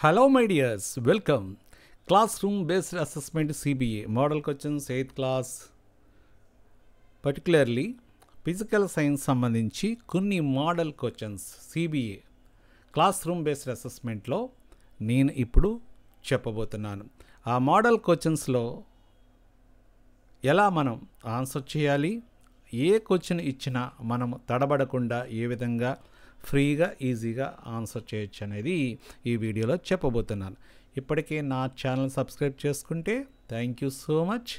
hello my dears welcome classroom based assessment CBA model questions eighth class particularly physical science సంబంధించి కొన్ని model questions CBA classroom based అసెస్మెంట్లో నేను ఇప్పుడు చెప్పబోతున్నాను ఆ model క్వశ్చన్స్లో ఎలా మనం ఆన్సర్ చేయాలి ఏ క్వశ్చన్ ఇచ్చినా మనం తడబడకుండా ఏ విధంగా ఫ్రీగా ఈజీగా ఆన్సర్ చేయొచ్చు అనేది ఈ వీడియోలో చెప్పబోతున్నాను ఇప్పటికే నా ఛానల్ సబ్స్క్రైబ్ చేసుకుంటే థ్యాంక్ యూ సో మచ్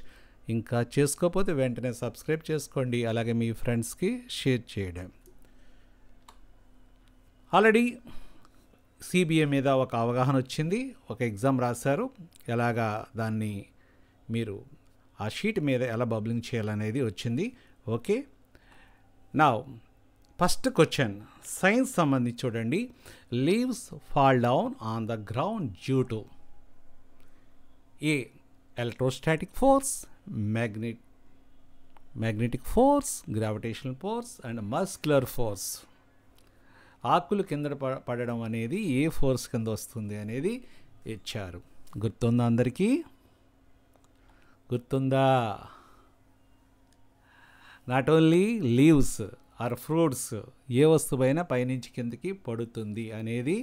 ఇంకా చేసుకోకపోతే వెంటనే సబ్స్క్రైబ్ చేసుకోండి అలాగే మీ ఫ్రెండ్స్కి షేర్ చేయడం ఆల్రెడీ సిబిఏ మీద ఒక అవగాహన వచ్చింది ఒక ఎగ్జామ్ రాశారు ఎలాగా దాన్ని మీరు ఆ షీట్ మీద ఎలా బబ్లింగ్ చేయాలనేది వచ్చింది ఓకే నా ఫస్ట్ క్వశ్చన్ సైన్స్ సంబంధించి చూడండి leaves fall down on the ground due to a electrostatic force magnet magnetic force gravitational force and muscular force ఆకులు కింద పడడం అనేది ఏ ఫోర్స్ కింద వస్తుంది అనేది ఇచ్చారు గుర్తుందా అందరికీ గుర్తుందా not only leaves or fruits ఏ వస్తువైనా పైనుంచి కిందకి పడుతుంది అనేది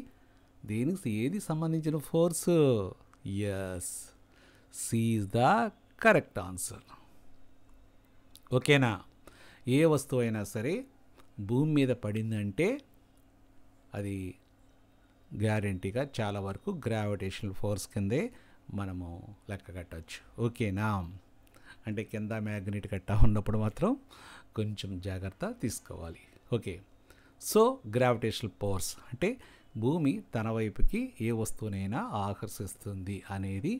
దీనికి ఏది సంబంధించిన force yes is the correct answer ఓకేనా ఏ వస్తువు అయినా సరే భూమి మీద పడిందంటే అది గ్యారంటీగా చాలా వరకు గ్రావిటేషనల్ ఫోర్స్ కిందే మనము లెక్క కట్టవచ్చు ఓకేనా అంటే కింద మ్యాగ్నెట్ కట్టా ఉన్నప్పుడు మాత్రం కొంచెం జాగ్రత్త తీసుకోవాలి ఓకే సో గ్రావిటేషనల్ పవర్స్ అంటే భూమి తన వైపుకి ఏ వస్తువునైనా ఆకర్షిస్తుంది అనేది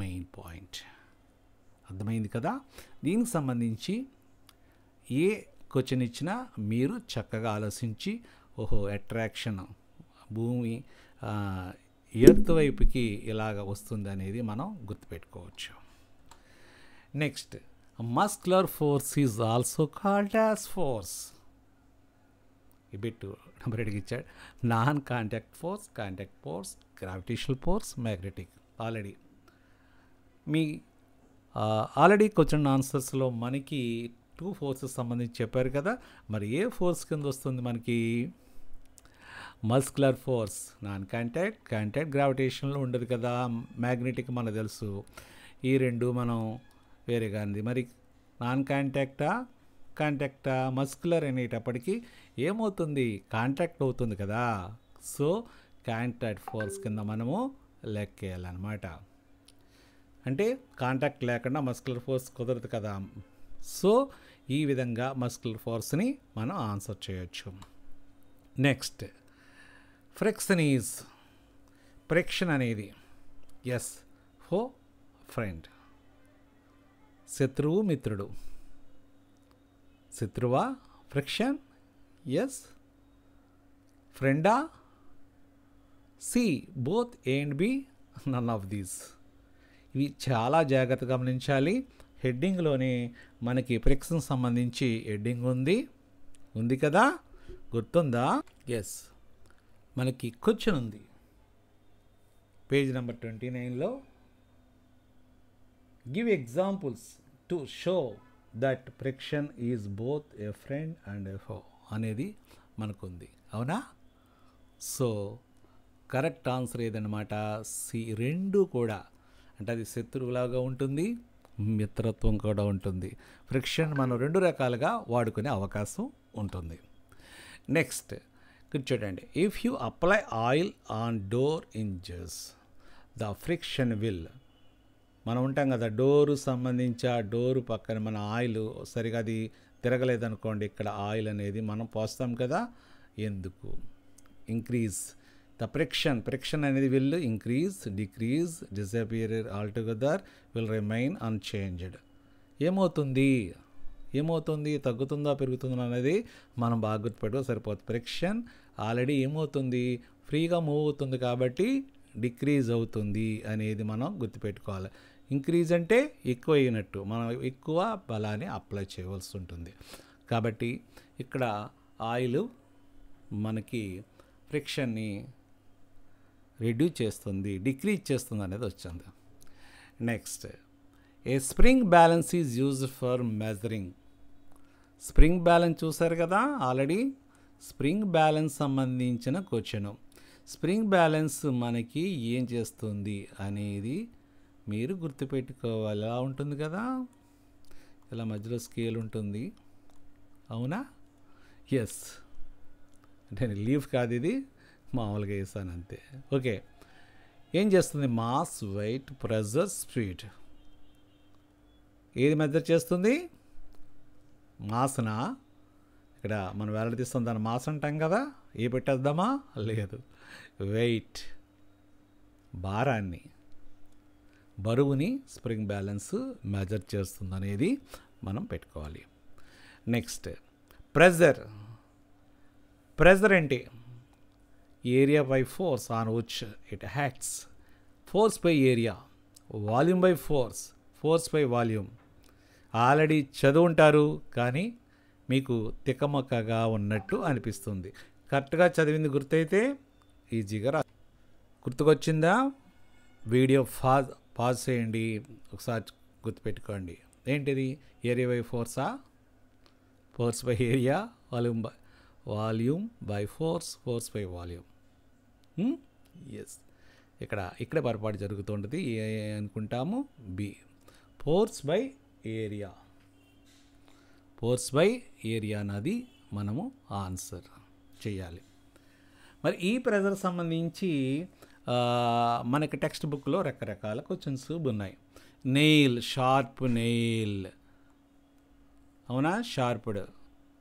మెయిన్ పాయింట్ అర్థమైంది కదా దీనికి సంబంధించి ఏ క్వశ్చన్ ఇచ్చినా మీరు చక్కగా ఆలోచించి ఓహో అట్రాక్షన్ భూమి ఎర్త్ వైపుకి ఇలాగ వస్తుంది అనేది మనం గుర్తుపెట్టుకోవచ్చు next muscular force is also called as force ఈ బిట్ నెంబర్ ఎడికి ఇచ్చాడు non contact force contact force gravitational force magnetic already మీ ఆల్రెడీ క్వశ్చన్ ఆన్సర్స్లో మనకి టూ ఫోర్సెస్ సంబంధించి చెప్పారు కదా మరి ఏ ఫోర్స్ కింద వస్తుంది మనకి muscular force non contact contact గ్రావిటేషన్లో ఉండదు కదా మ్యాగ్నెటిక్ మనకు తెలుసు ఈ రెండు మనం వేరేగా ఉంది మరి నాన్ కాంటాక్టా కాంటాక్టా మస్కులర్ అనేటప్పటికీ ఏమవుతుంది కాంటాక్ట్ అవుతుంది కదా సో కాంటాక్ట్ ఫోర్స్ కింద మనము లెక్కేయాలన్నమాట అంటే కాంటాక్ట్ లేకుండా మస్కులర్ ఫోర్స్ కుదరదు కదా సో ఈ విధంగా మస్కులర్ ఫోర్స్ని మనం ఆన్సర్ చేయొచ్చు నెక్స్ట్ ఫ్రెక్షన్ ఈజ్ ఫ్రిక్షన్ అనేది ఎస్ ఫో ఫ్రెండ్ శత్రువు మిత్రుడు శత్రువా ఫ్రిక్షన్ ఎస్ ఫ్రెండా C both A and B none of these ఇవి చాలా జాగ్రత్తగా గమనించాలి హెడ్డింగ్లోని మనకి ఫ్రిక్షన్ సంబంధించి హెడ్డింగ్ ఉంది ఉంది కదా గుర్తుందా ఎస్ మనకి క్వశ్చన్ ఉంది పేజ్ నెంబర్ ట్వంటీ నైన్లో give examples to show that friction is both a friend and a foe అనేది మనకుంది అవునా సో కరెక్ట్ ఆన్సర్ ఏదన్నమాట సి రెండు కూడా అంటే అది శత్రువులాగా ఉంటుంది మిత్రత్వం కూడా ఉంటుంది ఫ్రిక్షన్ మనం రెండు రకాలుగా వాడుకునే అవకాశం ఉంటుంది నెక్స్ట్ ఇక్కడ చూడండి if you apply oil on door hinges the friction will మనం ఉంటాం కదా డోరు సంబంధించి ఆ డోరు పక్కన మన ఆయిల్ సరిగా అది తిరగలేదనుకోండి ఇక్కడ ఆయిల్ అనేది మనం పోస్తాం కదా ఎందుకు ఇంక్రీజ్ ద ప్రిక్షన్ ప్రిక్షన్ అనేది will increase decrease disappear altogether will remain unchanged ఏమవుతుంది ఏమవుతుంది తగ్గుతుందా పెరుగుతుందా అనేది మనం బాగా గుర్తుపెట్టు సరిపోతుంది ప్రిక్షన్ ఆల్రెడీ ఏమవుతుంది ఫ్రీగా మూవ్ అవుతుంది కాబట్టి డిక్రీజ్ అవుతుంది అనేది మనం గుర్తుపెట్టుకోవాలి ఇంక్రీజ్ అంటే ఎక్కువ అయినట్టు మనం ఎక్కువ బలాన్ని అప్లై చేయవలసి ఉంటుంది కాబట్టి ఇక్కడ ఆయిల్ మనకి ఫ్రిక్షన్ని రిడ్యూస్ చేస్తుంది డిక్రీజ్ చేస్తుంది అనేది వచ్చింది next a spring balance is use for measuring spring balance చూసారు కదా ఆల్రెడీ స్ప్రింగ్ బ్యాలెన్స్ సంబంధించిన క్వశ్చను స్ప్రింగ్ బ్యాలెన్స్ మనకి ఏం చేస్తుంది అనేది మీరు గుర్తుపెట్టుకోవాలి అలా ఉంటుంది కదా ఇలా మధ్యలో స్కేల్ ఉంటుంది అవునా ఎస్ అంటే లీవ్ కాదు ఇది మామూలుగా వేసాను అంతే ఓకే ఏం చేస్తుంది మాస్ వెయిట్ ప్రెజర్ స్పీడ్ ఏది మెజర్ చేస్తుంది మాస్నా ఇక్కడ మనం వెల్లడిస్తాం దాన్ని మాస్ అంటాం కదా ఏ పెట్టేద్దామా లేదు వెయిట్ భారాన్ని బరువుని స్ప్రింగ్ బ్యాలెన్స్ మెజర్ చేస్తుందనేది మనం పెట్టుకోవాలి నెక్స్ట్ ప్రెజర్ ప్రెజర్ ఏంటి area by force on which it acts force by area volume by force force by volume already చదువుంటారు కానీ మీకు తికమకగా ఉన్నట్టు అనిపిస్తుంది కరెక్ట్గా చదివింది గుర్తయితే ఈజీగా రా గుర్తుకొచ్చిందా వీడియో ఫాజ్ పాజ్ చేయండి ఒకసారి గుర్తుపెట్టుకోండి ఏంటిది ఏరియా బై ఫోర్సా force by area volume by volume by force force by volume yes ఇక్కడ ఇక్కడ పొరపాటు జరుగుతుంటుంది ఏ అనుకుంటాము B force by area force by area అన్నది మనము ఆన్సర్ చేయాలి మరి ఈ ప్రెజర్ సంబంధించి మనకి టెక్స్ట్ బుక్లో రకరకాల క్వశ్చన్స్ ఉన్నాయి నెయిల్ షార్ప్ నెయిల్ అవునా షార్ప్డ్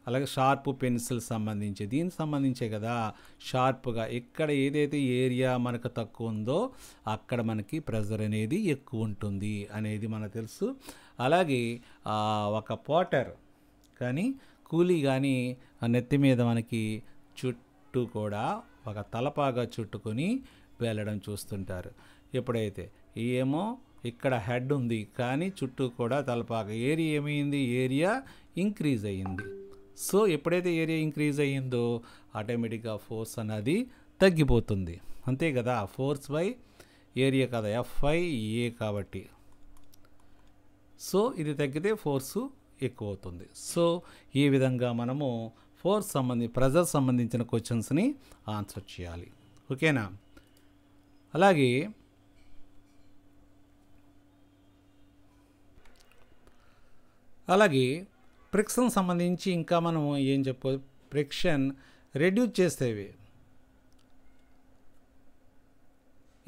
అలాగే షార్ప్ పెన్సిల్ సంబంధించి దీనికి సంబంధించే కదా షార్ప్గా ఎక్కడ ఏదైతే ఏరియా మనకు తక్కువ ఉందో అక్కడ మనకి ప్రెజర్ అనేది ఎక్కువ ఉంటుంది అనేది మనకు తెలుసు అలాగే ఒక పోటర్ కానీ కూలీ కానీ నెత్తి మీద మనకి చుట్టూ కూడా ఒక తలపాగా చుట్టుకొని వెళ్ళడం చూస్తుంటారు ఎప్పుడైతే ఏమో ఇక్కడ హెడ్ ఉంది కానీ చుట్టూ కూడా తలపాక ఏరియా ఏమైంది ఏరియా ఇంక్రీజ్ అయ్యింది సో ఎప్పుడైతే ఏరియా ఇంక్రీజ్ అయ్యిందో ఆటోమేటిక్గా ఫోర్స్ అనేది తగ్గిపోతుంది అంతే కదా ఫోర్స్ బై ఏరియా కదా ఎఫ్ఐ ఏ కాబట్టి సో ఇది తగ్గితే ఫోర్సు ఎక్కువ అవుతుంది సో ఈ విధంగా మనము ఫోర్స్ సంబంధించి ప్రెజర్ సంబంధించిన క్వశ్చన్స్ని ఆన్సర్ చేయాలి ఓకేనా అలాగే అలాగే ప్రిక్షన్ సంబంధించి ఇంకా మనం ఏం చెప్పు ప్రిక్షన్ రెడ్యూస్ చేసేవి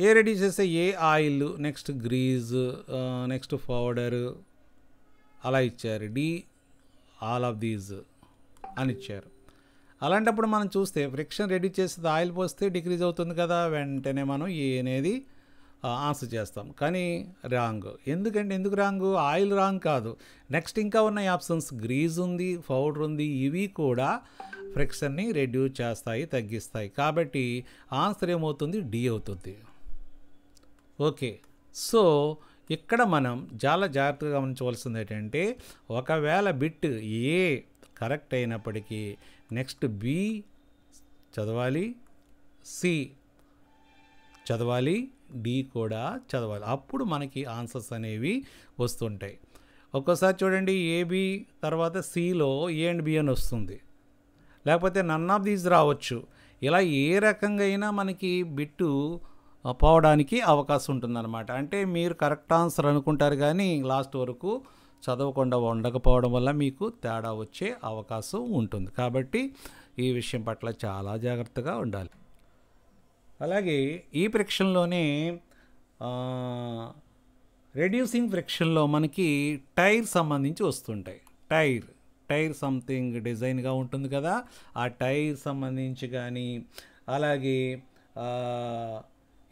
ఏ రెడ్యూస్ చేస్తే A oil next grease next powder అలా ఇచ్చారు డి ఆల్ ఆఫ్ దీస్ అని ఇచ్చారు అలాంటప్పుడు మనం చూస్తే ఫ్రిక్షన్ రెడ్యూస్ చేసేది ఆయిల్ పోస్తే డిక్రీజ్ అవుతుంది కదా వెంటనే మనం ఏ అనేది ఆన్సర్ చేస్తాం కానీ రాంగ్ ఎందుకంటే ఎందుకు రాంగ్ ఆయిల్ రాంగ్ కాదు నెక్స్ట్ ఇంకా ఉన్న ఆప్షన్స్ గ్రీజ్ ఉంది పౌడర్ ఉంది ఇవి కూడా ఫ్రిక్షన్ని రెడ్యూస్ చేస్తాయి తగ్గిస్తాయి కాబట్టి ఆన్సర్ ఏమవుతుంది డి అవుతుంది ఓకే సో ఇక్కడ మనం చాలా జాగ్రత్తగా గమనించవలసింది ఏంటంటే ఒకవేళ బిట్ ఏ కరెక్ట్ అయినప్పటికీ నెక్స్ట్ బి చదవాలి సి చదవాలి డి కూడా చదవాలి అప్పుడు మనకి ఆన్సర్స్ అనేవి వస్తుంటాయి ఒక్కోసారి చూడండి ఏబి తర్వాత సిలో ఏ అండ్ బి అని వస్తుంది లేకపోతే నన్ ఆఫ్ దీస్ రావచ్చు ఇలా ఏ రకంగా అయినా మనకి బిట్టు పోవడానికి అవకాశం ఉంటుందన్నమాట అంటే మీరు కరెక్ట్ ఆన్సర్ అనుకుంటారు కానీ లాస్ట్ వరకు చదవకుండా ఉండకపోవడం వల్ల మీకు తేడా వచ్చే అవకాశం ఉంటుంది కాబట్టి ఈ విషయం పట్ల చాలా జాగ్రత్తగా ఉండాలి అలాగే ఈ ఫ్రిక్షన్లోనే రెడ్యూసింగ్ ఫ్రిక్షన్లో మనకి టైర్ సంబంధించి వస్తుంటాయి టైర్ టైర్ సంథింగ్ డిజైన్గా ఉంటుంది కదా ఆ టైర్ సంబంధించి కానీ అలాగే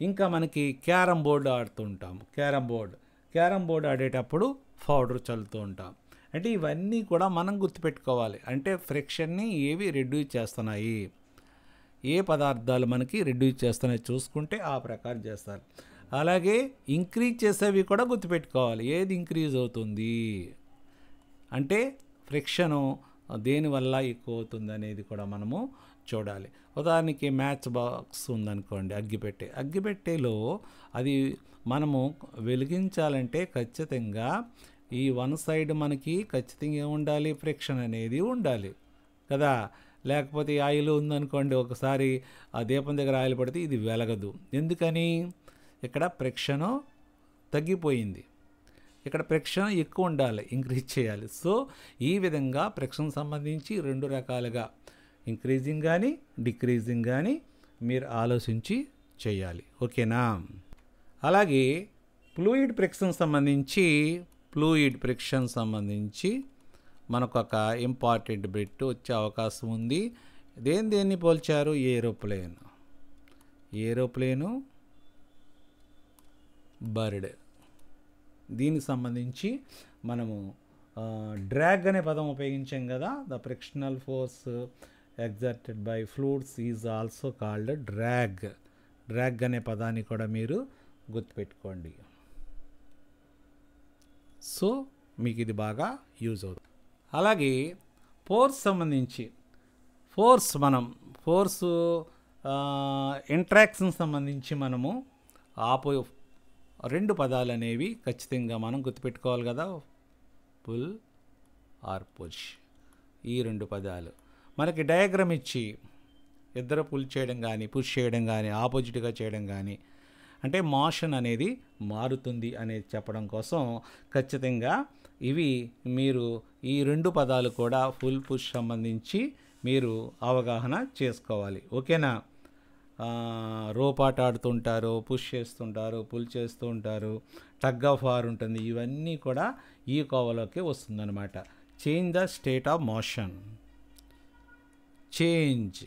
ఇంకా మనకి క్యారమ్ బోర్డు ఆడుతుంటాం క్యారమ్ బోర్డు క్యారమ్ బోర్డు ఆడేటప్పుడు పౌడర్ చల్లుతూ ఉంటాం అంటే ఇవన్నీ కూడా మనం గుర్తుపెట్టుకోవాలి అంటే ఫ్రిక్షన్ని ఏవి రెడ్యూస్ చేస్తున్నాయి ఏ పదార్థాలు మనకి రెడ్యూస్ చేస్తున్నాయి చూసుకుంటే ఆ ప్రకారం చేస్తారు అలాగే ఇంక్రీజ్ చేసేవి కూడా గుర్తుపెట్టుకోవాలి ఏది ఇంక్రీజ్ అవుతుంది అంటే ఫ్రిక్షను దేనివల్ల ఎక్కువ అవుతుంది అనేది కూడా మనము చూడాలి ఉదాహరణకి మ్యాచ్ బాక్స్ ఉందనుకోండి అగ్గిపెట్టే అగ్గిపెట్టెలో అది మనము వెలిగించాలంటే ఖచ్చితంగా ఈ వన్ సైడ్ మనకి ఖచ్చితంగా ఉండాలి ఫ్రిక్షన్ అనేది ఉండాలి కదా లేకపోతే ఆయిల్ ఉందనుకోండి ఒకసారి ఆ దీపం దగ్గర ఆయిల్ పడితే ఇది వెలగదు ఎందుకని ఇక్కడ ఫ్రిక్షన్ తగ్గిపోయింది ఇక్కడ ప్రేక్షణ ఎక్కువ ఉండాలి ఇంక్రీజ్ చేయాలి సో ఈ విధంగా ప్రేక్షణ సంబంధించి రెండు రకాలుగా ఇంక్రీజింగ్ కానీ డిక్రీజింగ్ కానీ మీరు ఆలోచించి చేయాలి ఓకేనా అలాగే ఫ్లూయిడ్ ప్రిక్షన్ సంబంధించి ఫ్లూయిడ్ ప్రిక్షన్ సంబంధించి మనకు ఒక ఇంపార్టెంట్ బిట్ వచ్చే అవకాశం ఉంది దేని దేన్ని పోల్చారు ఏరోప్లేన్ ఏరోప్లేను బర్డ్ దీనికి సంబంధించి మనము డ్రాగ్ అనే పదం ఉపయోగించాం కదా the frictional force exerted by fluids is also called drag drag అనే పదాన్ని కూడా మీరు గుర్తుపెట్టుకోండి సో మీకు ఇది బాగా యూజ్ అవుతుంది అలాగే ఫోర్స్ సంబంధించి ఫోర్స్ మనం ఫోర్సు ఇంట్రాక్షన్ సంబంధించి మనము ఆపో రెండు పదాలు అనేవి ఖచ్చితంగా మనం గుర్తుపెట్టుకోవాలి కదా పుల్ ఆర్ పుష్ ఈ రెండు పదాలు మనకి డయాగ్రామ్ ఇచ్చి ఇద్దరు పుల్ చేయడం కానీ పుష్ చేయడం కానీ ఆపోజిట్గా చేయడం కానీ అంటే మోషన్ అనేది మారుతుంది అనేది చెప్పడం కోసం ఖచ్చితంగా ఇవి మీరు ఈ రెండు పదాలు కూడా ఫుల్ పుష్ సంబంధించి మీరు అవగాహన చేసుకోవాలి ఓకేనా రోపాట ఆడుతుంటారు పుష్ చేస్తుంటారు పుల్ చేస్తూ ఉంటారు టగ్ ఆఫ్ ఉంటుంది ఇవన్నీ కూడా ఈ కోవలోకి వస్తుందన్నమాట change the state of motion change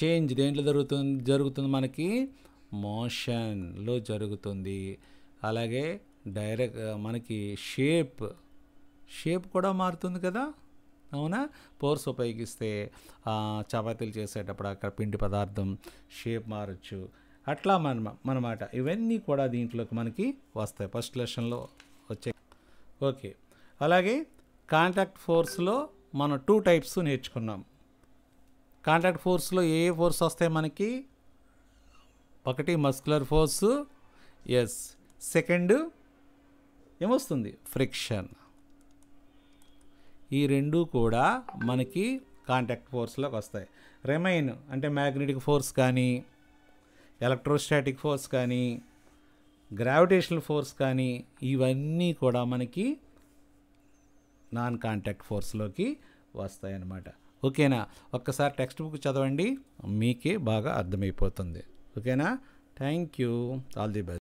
change దేంట్లో జరుగుతుంది జరుగుతుంది మనకి మోషన్లో జరుగుతుంది అలాగే డైరెక్ట్ మనకి షేప్ షేప్ కూడా మారుతుంది కదా అవునా పోర్స్ ఉపయోగిస్తే చపాతీలు చేసేటప్పుడు అక్కడ పిండి పదార్థం షేప్ మారచ్చు అట్లా మన మనమాట ఇవన్నీ కూడా దీంట్లోకి మనకి వస్తాయి ఫస్ట్ లెషన్లో వచ్చే ఓకే అలాగే కాంటాక్ట్ ఫోర్స్లో మనం టూ టైప్స్ నేర్చుకున్నాం కాంటాక్ట్ ఫోర్స్లో ఏ ఏ ఫోర్స్ వస్తాయి మనకి ఒకటి మస్కులర్ ఫోర్స్ ఎస్ సెకండ్ ఏమొస్తుంది ఫ్రిక్షన్ ఈ రెండు కూడా మనకి కాంటాక్ట్ ఫోర్స్లోకి వస్తాయి రిమైన్ అంటే మ్యాగ్నెటిక్ ఫోర్స్ కానీ ఎలక్ట్రోస్టాటిక్ ఫోర్స్ కానీ గ్రావిటేషనల్ ఫోర్స్ కానీ ఇవన్నీ కూడా మనకి నాన్ కాంటాక్ట్ ఫోర్స్లోకి వస్తాయి అన్నమాట ఓకేనా ఒక్కసారి టెక్స్ట్ బుక్ చదవండి మీకే బాగా అర్థమైపోతుంది ఓకేనా thank you all the best